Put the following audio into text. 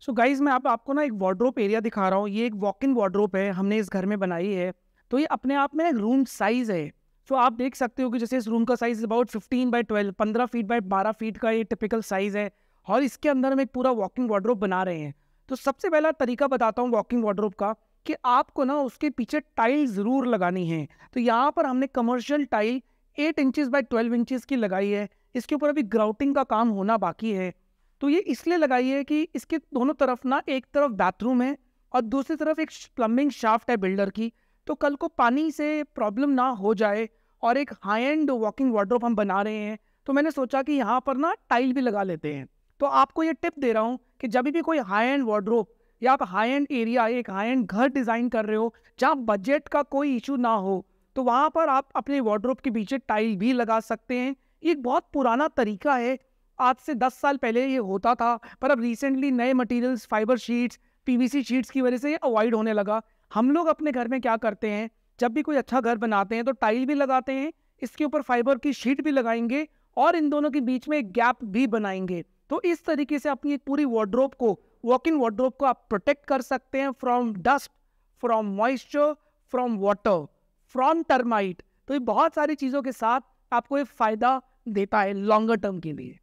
सो so guys मैं आप, आपको ना एक वार्ड्रोप एरिया दिखा रहा हूँ ये एक वॉक इन वार्ड्रोप है हमने इस घर में बनाई है तो ये अपने आप में एक रूम साइज़ है सो so आप देख सकते हो कि जैसे इस रूम का size about 15 by 12 15 feet by 12 feet का ये टिपिकल साइज़ है और इसके अंदर हम एक पूरा वॉकिंग वार्ड्रोप बना रहे हैं तो सबसे पहला तरीका बताता हूँ वॉकिंग वार्ड्रोप का कि आपको ना उसके पीछे टाइल ज़रूर लगानी है तो यहाँ पर हमने commercial tile eight inches by twelve inches की लगाई है इसके ऊपर अभी ग्राउटिंग का काम होना बाकी है तो ये इसलिए लगाइए कि इसके दोनों तरफ ना एक तरफ बाथरूम है और दूसरी तरफ एक प्लम्बिंग शाफ्ट है बिल्डर की तो कल को पानी से प्रॉब्लम ना हो जाए और एक हाई एंड वॉकिंग वार्ड्रोप हम बना रहे हैं तो मैंने सोचा कि यहाँ पर ना टाइल भी लगा लेते हैं तो आपको ये टिप दे रहा हूँ कि जब भी कोई हाई एंड वार्ड्रोप या आप हाई एंड एरिया एक हाई एंड घर डिज़ाइन कर रहे हो जहाँ बजट का कोई इशू ना हो तो वहाँ पर आप अपने वार्ड्रोप के पीछे टाइल भी लगा सकते हैं ये एक बहुत पुराना तरीका है आज से दस साल पहले ये होता था पर अब रिसेंटली नए materials fibre sheets PVC sheets की वजह से ये अवॉइड होने लगा हम लोग अपने घर में क्या करते हैं जब भी कोई अच्छा घर बनाते हैं तो टाइल भी लगाते हैं इसके ऊपर फाइबर की शीट भी लगाएंगे और इन दोनों के बीच में एक गैप भी बनाएंगे तो इस तरीके से अपनी एक पूरी वार्ड्रोप को वॉक इन वार्ड्रोप को आप प्रोटेक्ट कर सकते हैं from dust from moisture from water from termite तो ये बहुत सारी चीज़ों के साथ आपको ये फ़ायदा देता है लॉन्गर टर्म के लिए